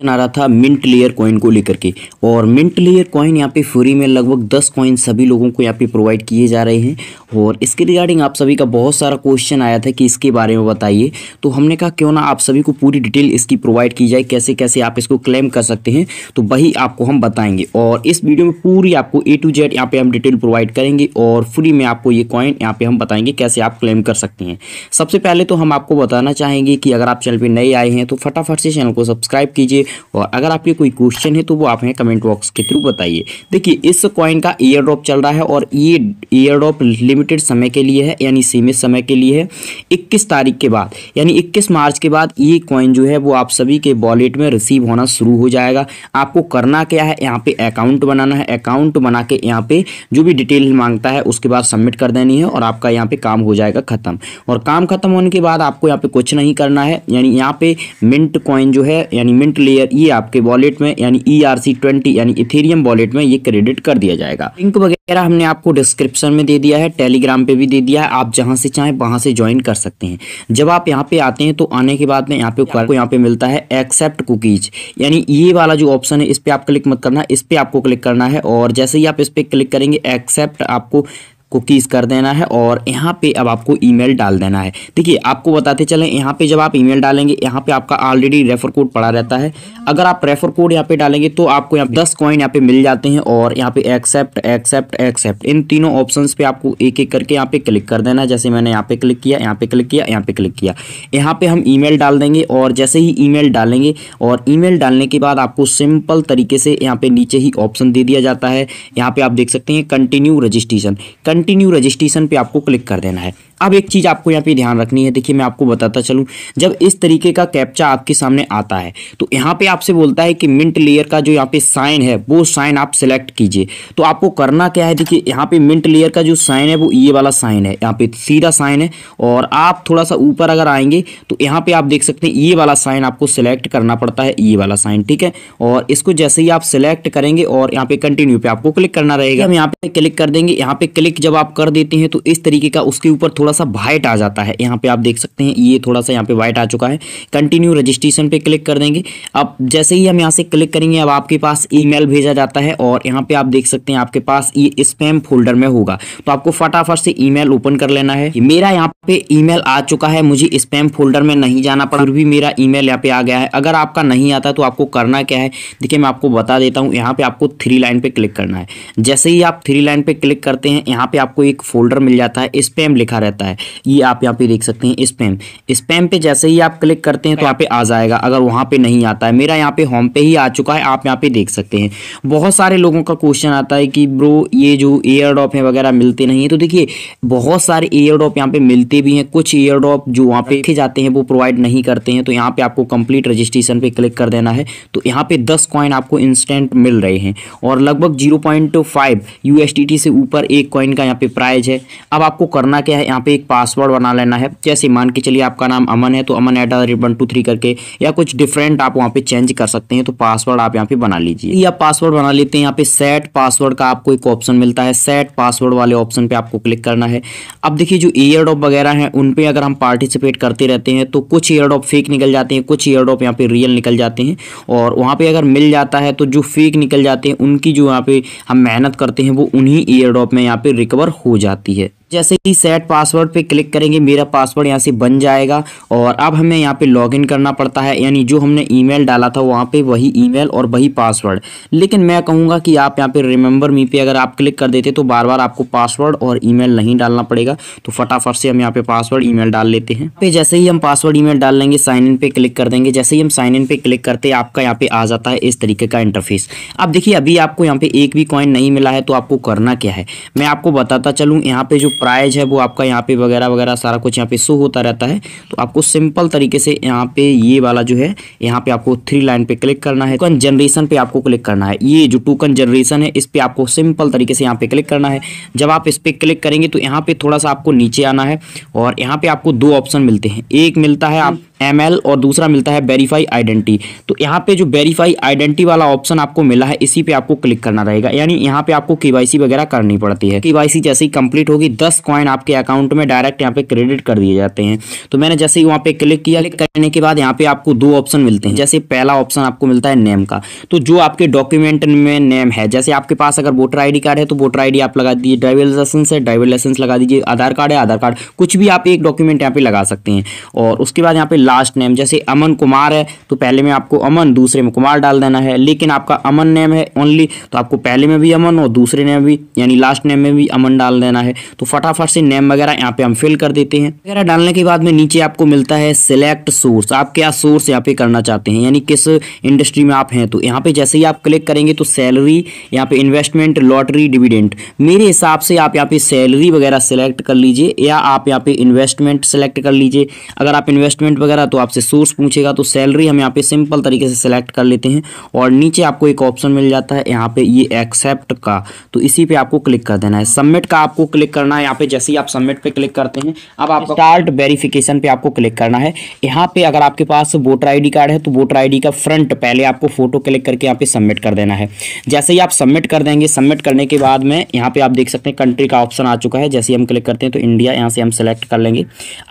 question आ रहा था mint layer coin को लेकर के और मिंट लेयर कॉइन यहाँ पे फ्री में लगभग दस कॉइन सभी लोगों को यहाँ पे प्रोवाइड किए जा रहे हैं और इसके रिगार्डिंग आप सभी का बहुत सारा क्वेश्चन आया था कि इसके बारे में बताइए तो हमने कहा क्यों ना आप सभी को पूरी डिटेल इसकी प्रोवाइड की जाए कैसे कैसे आप इसको क्लेम कर सकते हैं तो वही आपको हम बताएंगे और इस वीडियो में पूरी आपको ए टू जेड यहाँ पर हम डिटेल प्रोवाइड करेंगे और फ्री में आपको ये कॉइन यहाँ पर हम बताएंगे कैसे आप क्लेम कर सकते हैं सबसे पहले तो हम आपको बताना चाहेंगे कि अगर आप चैनल पर नए आए हैं तो फटाफट से चैनल को सब्सक्राइब कीजिए और अगर आपके कोई क्वेश्चन है तो वो आप हमें कमेंट बॉक्स के थ्रू बताइए देखिए इस कॉइन का ईयर ड्रॉप चल रहा है और ये ईयर ड्रॉप लिमिटेड समय के लिए है यानी सीमित समय के लिए है इक्कीस तारीख के बाद यानी इक्कीस मार्च के बाद ये कॉइन जो है वो आप सभी के वॉलेट में रिसीव होना शुरू हो जाएगा आपको करना क्या है यहाँ पे अकाउंट बनाना है अकाउंट बना के यहाँ पे जो भी डिटेल मांगता है उसके बाद सबमिट कर देनी है और आपका यहाँ पे काम हो जाएगा खत्म और काम खत्म होने के बाद आपको यहाँ पे कुछ नहीं करना है यानी यहाँ पे मिंट कॉइन जो है यानी मिंट ले लेयर ये e आपके वॉलेट में यानी ई आर सी ट्वेंटी यानी इथेरियम वॉलेट में ये क्रेडिट कर दिया जाएगा लिंक वगैरह हमने आपको डिस्क्रिप्शन में दे दिया है टेलीग्राम पे भी दे दिया है आप जहाँ से चाहें वहाँ से ज्वाइन कर सकते हैं जब आप यहाँ पे आते हैं तो आने के बाद में यहाँ पे आपको यहाँ पे मिलता है एक्सेप्ट कुकीज यानी ये वाला जो ऑप्शन है इस पर आप क्लिक मत करना इस पर आपको क्लिक करना है और जैसे ही आप इस पर क्लिक करेंगे एक्सेप्ट आपको कुकीज़ कर देना है और यहाँ पे अब आपको ईमेल डाल देना है देखिए आपको बताते चलें यहाँ पे जब आप ईमेल डालेंगे यहाँ पे आपका ऑलरेडी रेफर कोड पड़ा रहता है अगर आप रेफर कोड यहाँ पे डालेंगे तो आपको यहाँ दस कॉइन यहाँ पे मिल जाते हैं और यहाँ पे एक्सेप्ट एक्सेप्ट एक्सेप्ट इन तीनों ऑप्शन पे आपको एक एक करके यहाँ पे क्लिक कर देना है जैसे मैंने यहाँ पे क्लिक किया यहाँ पे क्लिक किया यहाँ पे क्लिक किया यहाँ पे हम ई डाल देंगे और जैसे ही ई डालेंगे और ई डालने के बाद आपको सिंपल तरीके से यहाँ पे नीचे ही ऑप्शन दे दिया जाता है यहाँ पे आप देख सकते हैं कंटिन्यू रजिस्ट्रेशन कंटिन्यू रजिस्ट्रेशन पे आपको क्लिक कर देना है अब एक चीज़ आपको यहाँ पे ध्यान रखनी है देखिए मैं आपको बताता चलूँ जब इस तरीके का कैप्चा आपके सामने आता है तो यहाँ पे आपसे बोलता है कि मिंट लेयर का जो यहाँ पे साइन है वो साइन आप सिलेक्ट कीजिए तो आपको करना क्या है देखिए यहाँ पे मिंट लेयर का जो साइन है वो ये वाला साइन है यहाँ पे सीधा साइन है और आप थोड़ा सा ऊपर अगर आएंगे तो यहाँ पे आप देख सकते हैं ये वाला साइन आपको सिलेक्ट करना पड़ता है ये वाला साइन ठीक है और इसको जैसे ही आप सिलेक्ट करेंगे और यहाँ पे कंटिन्यू पे आपको क्लिक करना रहेगा हम यहाँ पे क्लिक कर देंगे यहाँ पे क्लिक जब जब आप कर देते हैं तो इस तरीके का उसके ऊपर थोड़ा सा वाइट आ जाता है यहाँ पे आप देख सकते हैं ये थोड़ा सा यहाँ पे वाइट आ चुका है कंटिन्यू रजिस्ट्रेशन पे क्लिक कर देंगे अब जैसे ही हम यहाँ से क्लिक करेंगे अब आपके पास ईमेल भेजा जाता है और यहाँ पे आप देख सकते हैं आपके पास ये स्पैम फोल्डर में होगा तो आपको फटाफट से ईमेल ओपन कर लेना है मेरा यहाँ पे ईमेल आ चुका है मुझे स्पैम फोल्डर में नहीं जाना पड़ा फिर भी मेरा ईमेल यहाँ पे आ गया है अगर आपका नहीं आता तो आपको करना क्या है देखिए मैं आपको बता देता हूँ यहाँ पे आपको थ्री लाइन पे क्लिक करना है जैसे ही आप थ्री लाइन पे क्लिक करते हैं यहाँ पे आपको एक फोल्डर मिल जाता है स्पैम लिखा रहता है ये आप यहाँ पे देख सकते हैं स्पैम स्पैम पे जैसे ही आप क्लिक करते हैं तो यहाँ पे आ जाएगा अगर वहाँ पे नहीं आता है मेरा यहाँ पे होम पे ही आ चुका है आप यहाँ पे देख सकते हैं बहुत सारे लोगों का क्वेश्चन आता है कि ब्रो ये जो एयर ड्रॉप है वगैरह मिलते नहीं है तो देखिए बहुत सारे एयर ड्रॉप यहाँ पे मिलते भी हैं कुछ एयर ड्रॉप जो वहाँ पे जाते हैं वो प्रोवाइड नहीं करते हैं तो यहाँ पे आपको कंप्लीट रजिस्ट्रेशन पे क्लिक कर देना है तो यहाँ पे दस कॉइन आपको इंस्टेंट मिल रहे हैं और लगभग जीरो पॉइंट फाइव यूएसडीटी से ऊपर एक कॉइन का इसका यहाँ पे प्राइज है अब आपको करना क्या है यहाँ पे एक पासवर्ड बना लेना है जैसे मान के चलिए आपका नाम अमन है तो Aman at one two three करके या कुछ डिफरेंट आप वहाँ पे चेंज कर सकते हैं तो पासवर्ड आप यहाँ पे बना लीजिए या पासवर्ड बना लेते हैं यहाँ पे सेट पासवर्ड का आपको एक ऑप्शन मिलता है सेट पासवर्ड वाले ऑप्शन पे आपको क्लिक करना है अब देखिए जो ईयर डॉप वगैरह हैं उन पर अगर हम पार्टिसिपेट करते रहते हैं तो कुछ ईयर डॉप फेक निकल जाते हैं कुछ ईयर डॉप यहाँ पे रियल निकल जाते हैं और वहाँ पे अगर मिल जाता है तो जो फेक निकल जाते हैं उनकी जो यहाँ पे हम मेहनत करते हैं वो उन्हीं ईयर डॉप में यहाँ पे रिकॉर्ड रिकवर हो जाती है जैसे ही सेट पासवर्ड पे क्लिक करेंगे मेरा पासवर्ड यहाँ से बन जाएगा और अब हमें यहाँ पे लॉगिन करना पड़ता है यानी जो हमने ईमेल डाला था वहाँ पे वही ईमेल और वही पासवर्ड लेकिन मैं कहूँगा कि आप यहाँ पे रिमेंबर मी पे अगर आप क्लिक कर देते तो बार बार आपको पासवर्ड और ईमेल नहीं डालना पड़ेगा तो फटाफट से हम यहाँ पे पासवर्ड ई डाल लेते हैं पे जैसे ही हम पासवर्ड ई डाल लेंगे साइन इन पे क्लिक कर देंगे जैसे ही हम साइन इन पे क्लिक करते आपका यहाँ पे आ जाता है इस तरीके का इंटरफेस अब देखिए अभी आपको यहाँ पे एक भी कॉइन नहीं मिला है तो आपको करना क्या है मैं आपको बताता चलूँ यहाँ पे जो प्राइज है वो आपका यहाँ पे वगैरह वगैरह सारा कुछ यहाँ पे शो होता रहता है तो आपको सिंपल तरीके से यहाँ पे ये वाला जो है यहाँ पे आपको थ्री लाइन पे क्लिक करना है टोकन जनरेशन पे आपको क्लिक करना है ये जो टोकन जनरेशन है इस पर आपको सिंपल तरीके से यहाँ पे क्लिक करना है जब आप इस पर क्लिक करेंगे तो यहाँ पे थोड़ा सा आपको नीचे आना है और यहाँ पे आपको दो ऑप्शन मिलते हैं एक मिलता है आप एम और दूसरा मिलता है वेरीफाई आइडेंटिटी तो यहाँ पे जो वेरीफाई आइडेंटिटी वाला ऑप्शन आपको मिला है इसी पे आपको क्लिक करना रहेगा यानी यहाँ पे आपको के वगैरह करनी पड़ती है के जैसे ही कंप्लीट होगी दस कॉइन आपके अकाउंट में डायरेक्ट यहाँ पे क्रेडिट कर दिए जाते हैं तो मैंने जैसे ही वहाँ पे क्लिक किया क्लिक करने के बाद यहाँ पे आपको दो ऑप्शन मिलते हैं जैसे पहला ऑप्शन आपको मिलता है नेम का तो जो आपके डॉक्यूमेंट में नेम है जैसे आपके पास अगर वोटर आई कार्ड है तो वोटर आई आप लगा दीजिए ड्राइविंग लाइसेंस है ड्राइविंग लाइसेंस लगा दीजिए आधार कार्ड है आधार कार्ड कुछ भी आप एक डॉक्यूमेंट यहाँ पे लगा सकते हैं और उसके बाद यहाँ पे लास्ट नेम जैसे अमन कुमार है तो पहले में आपको अमन दूसरे में कुमार डाल देना है लेकिन आपका अमन नेम है ओनली तो आपको पहले में भी अमन और दूसरे नेम भी यानी लास्ट नेम में भी अमन डाल देना है तो फटाफट से नेम वगैरह यहाँ पे हम फिल कर देते हैं वगैरह डालने के बाद में नीचे आपको मिलता है सिलेक्ट सोर्स आप क्या सोर्स यहाँ पे करना चाहते हैं यानी किस इंडस्ट्री में आप हैं तो यहाँ पे जैसे ही आप क्लिक करेंगे तो सैलरी यहाँ पे इन्वेस्टमेंट लॉटरी डिविडेंट मेरे हिसाब से आप यहाँ पे सैलरी वगैरह सिलेक्ट कर लीजिए या आप यहाँ पे इन्वेस्टमेंट सेलेक्ट कर लीजिए अगर आप इन्वेस्टमेंट वगैरह वगैरह तो आपसे सोर्स पूछेगा तो सैलरी हम यहाँ पे सिंपल तरीके से सेलेक्ट कर लेते हैं और नीचे आपको एक ऑप्शन मिल जाता है यहाँ पे ये एक्सेप्ट का तो इसी पे आपको क्लिक कर देना है सबमिट का आपको क्लिक करना है यहाँ पे जैसे ही आप सबमिट पे क्लिक करते हैं अब आप स्टार्ट वेरिफिकेशन पे आपको क्लिक करना है यहाँ पे अगर आपके पास वोटर आई कार्ड है तो वोटर आई का फ्रंट पहले आपको फोटो क्लिक करके यहाँ पे सबमिट कर देना है जैसे ही आप सबमिट कर देंगे सबमिट करने के बाद में यहाँ पे आप देख सकते हैं कंट्री का ऑप्शन आ चुका है जैसे हम क्लिक करते हैं तो इंडिया यहाँ से हम सेलेक्ट कर लेंगे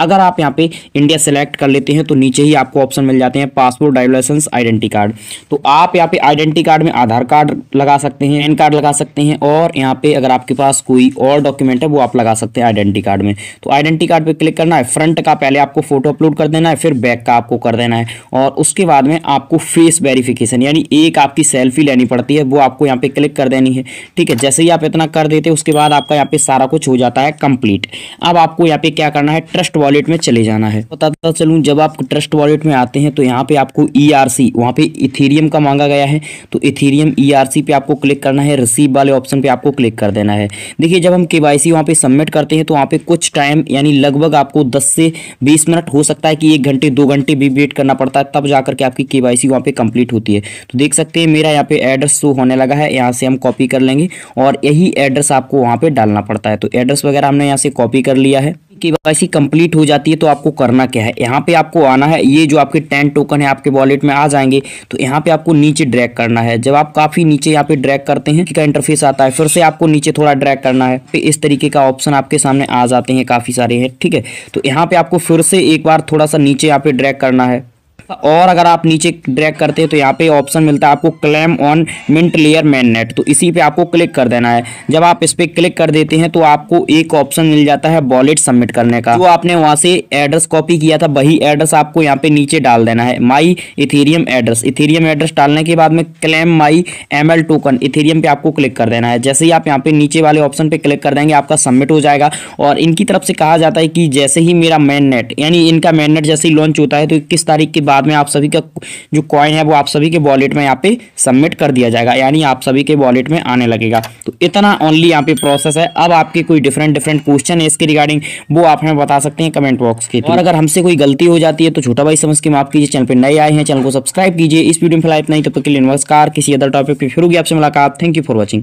अगर आप यहाँ पे इंडिया सेलेक्ट कर लेते करते हैं तो नीचे ही आपको ऑप्शन मिल जाते हैं passport drive licence identity card तो आप यहाँ पे आइडेंटी कार्ड में आधार कार्ड लगा सकते हैं पैन कार्ड लगा सकते हैं और यहाँ पे अगर आपके पास कोई और डॉक्यूमेंट है वो आप लगा सकते हैं आइडेंटी कार्ड में तो आइडेंटी कार्ड पर क्लिक करना है फ्रंट का पहले आपको फोटो अपलोड कर देना है फिर बैक का आपको कर देना है और उसके बाद में आपको फेस वेरिफिकेशन यानी एक आपकी सेल्फी लेनी पड़ती है वो आपको यहाँ पे क्लिक कर देनी है ठीक है जैसे ही आप इतना कर देते उसके बाद आपका यहाँ पे सारा कुछ हो जाता है कंप्लीट अब आपको यहाँ पे क्या करना है ट्रस्ट वॉलेट में चले जाना है तो बताता चलूँ जब आप ट्रस्ट वॉलेट में आते हैं तो यहाँ पे आपको ई आर सी वहाँ पे इथीरियम का मांगा गया है तो इथीरियम ई आर सी पे आपको क्लिक करना है रिसीव वाले ऑप्शन पे आपको क्लिक कर देना है देखिए जब हम के वाई सी वहाँ पर सबमिट करते हैं तो वहाँ पे कुछ टाइम यानी लगभग आपको दस से बीस मिनट हो सकता है कि एक घंटे दो घंटे भी वेट करना पड़ता है तब जाकर के आपकी के वाई सी वहाँ पर कंप्लीट होती है तो देख सकते हैं मेरा यहाँ पे एड्रेस शो होने लगा है यहाँ से हम कॉपी कर लेंगे और यही एड्रेस आपको वहाँ पर डालना पड़ता है तो एड्रेस वगैरह हमने यहाँ से कॉपी कर लिया है के कंप्लीट हो जाती है तो आपको करना क्या है यहाँ पे आपको आना है ये जो आपके टेन टोकन है आपके वॉलेट में आ जाएंगे तो यहाँ पे आपको नीचे ड्रैग करना है जब आप काफ़ी नीचे यहाँ पे ड्रैग करते हैं का इंटरफेस आता है फिर से आपको नीचे थोड़ा ड्रैग करना है फिर इस तरीके का ऑप्शन आपके सामने आ जाते हैं काफ़ी सारे हैं ठीक है तो यहाँ पे आपको फिर से एक बार थोड़ा सा नीचे यहाँ पे ड्रैग करना है और अगर आप नीचे ड्रैग करते हैं तो यहाँ पे ऑप्शन मिलता है आपको claim on mint layer main net तो इसी पे आपको क्लिक कर देना है जब आप इस पर क्लिक कर देते हैं तो आपको एक ऑप्शन मिल जाता है वॉलेट सबमिट करने का तो आपने वहाँ से एड्रेस कॉपी किया था वही एड्रेस आपको यहाँ पे नीचे डाल देना है my Ethereum address Ethereum address डालने के बाद में claim my M token Ethereum पर आपको क्लिक कर देना है जैसे ही आप यहाँ पे नीचे वाले ऑप्शन पर क्लिक कर देंगे आपका सबमिट हो जाएगा और इनकी तरफ से कहा जाता है कि जैसे ही मेरा मैन यानी इनका मैन जैसे ही लॉन्च होता है तो इक्कीस तारीख के बाद बाद में आप सभी का जो कॉइन है वो आप सभी के वॉलेट में यहाँ पे सबमिट कर दिया जाएगा यानी आप सभी के वॉलेट में आने लगेगा तो इतना ओनली यहाँ पे प्रोसेस है अब आपके कोई डिफरेंट डिफरेंट क्वेश्चन है इसके रिगार्डिंग वो आप हमें बता सकते हैं कमेंट बॉक्स के और अगर हमसे कोई गलती हो जाती है तो छोटा भाई समझ के माफ कीजिए चैनल पर नए आए हैं चैनल को सब्सक्राइब कीजिए इस वीडियो में फिलहाल इतना ही तब तक के लिए नमस्कार किसी अदर टॉपिक पर फिर होगी आपसे मुलाकात थैंक यू फॉर वॉचिंग